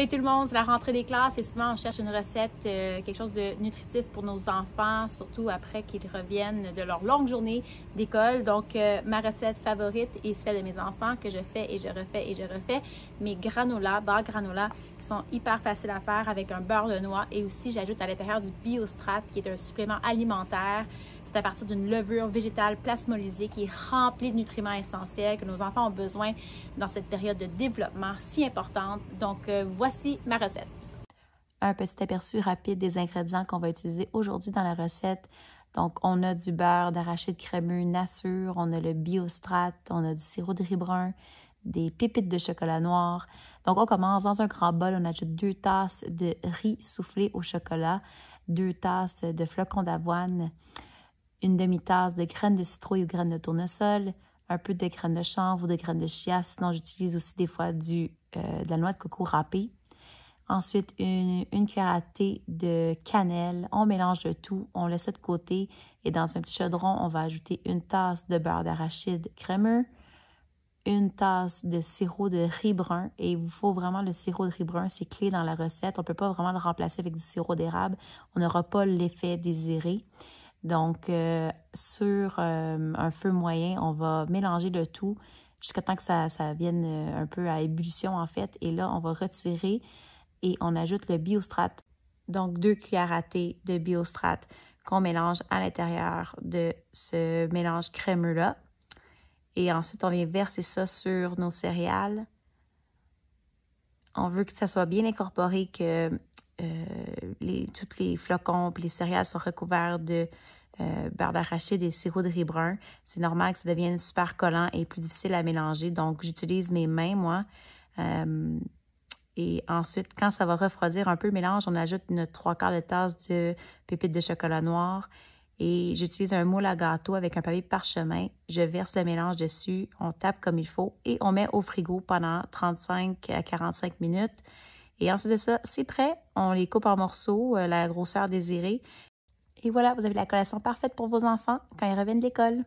Salut tout le monde, c'est la rentrée des classes et souvent on cherche une recette, euh, quelque chose de nutritif pour nos enfants, surtout après qu'ils reviennent de leur longue journée d'école. Donc euh, ma recette favorite est celle de mes enfants que je fais et je refais et je refais, mes granola, bas granola qui sont hyper faciles à faire avec un beurre de noix et aussi j'ajoute à l'intérieur du biostrat qui est un supplément alimentaire c'est à partir d'une levure végétale plasmolysée qui est remplie de nutriments essentiels que nos enfants ont besoin dans cette période de développement si importante. Donc, euh, voici ma recette. Un petit aperçu rapide des ingrédients qu'on va utiliser aujourd'hui dans la recette. Donc, on a du beurre d'arachide crémeux nature, on a le biostrate, on a du sirop de riz brun, des pépites de chocolat noir. Donc, on commence dans un grand bol, on ajoute deux tasses de riz soufflé au chocolat, deux tasses de flocons d'avoine, une demi-tasse de graines de citrouille ou graines de tournesol, un peu de graines de chanvre ou de graines de chia. Sinon, j'utilise aussi des fois du, euh, de la noix de coco râpée. Ensuite, une, une, cuillère à thé de cannelle. On mélange le tout, on laisse ça de côté et dans un petit chaudron, on va ajouter une tasse de beurre d'arachide crémeux, une tasse de sirop de riz brun. Et il vous faut vraiment le sirop de riz brun, c'est clé dans la recette. On ne peut pas vraiment le remplacer avec du sirop d'érable. On n'aura pas l'effet désiré. Donc, euh, sur euh, un feu moyen, on va mélanger le tout jusqu'à temps que ça, ça, vienne euh, un peu à ébullition, en fait. Et là, on va retirer et on ajoute le biostrat. Donc, deux cuillères à thé de biostrat qu'on mélange à l'intérieur de ce mélange crémeux-là. Et ensuite, on vient verser ça sur nos céréales. On veut que ça soit bien incorporé, que euh, les, tous les flocons et les céréales sont recouverts de euh, beurre d'arachide et sirop de riz brun. C'est normal que ça devienne super collant et plus difficile à mélanger. Donc, j'utilise mes mains, moi. Euh, et ensuite, quand ça va refroidir un peu le mélange, on ajoute notre trois quarts de tasse de pépites de chocolat noir. Et j'utilise un moule à gâteau avec un papier parchemin. Je verse le mélange dessus, on tape comme il faut et on met au frigo pendant 35 à 45 minutes. Et ensuite de ça, c'est prêt on les coupe en morceaux, euh, la grosseur désirée. Et voilà, vous avez la collation parfaite pour vos enfants quand ils reviennent de l'école.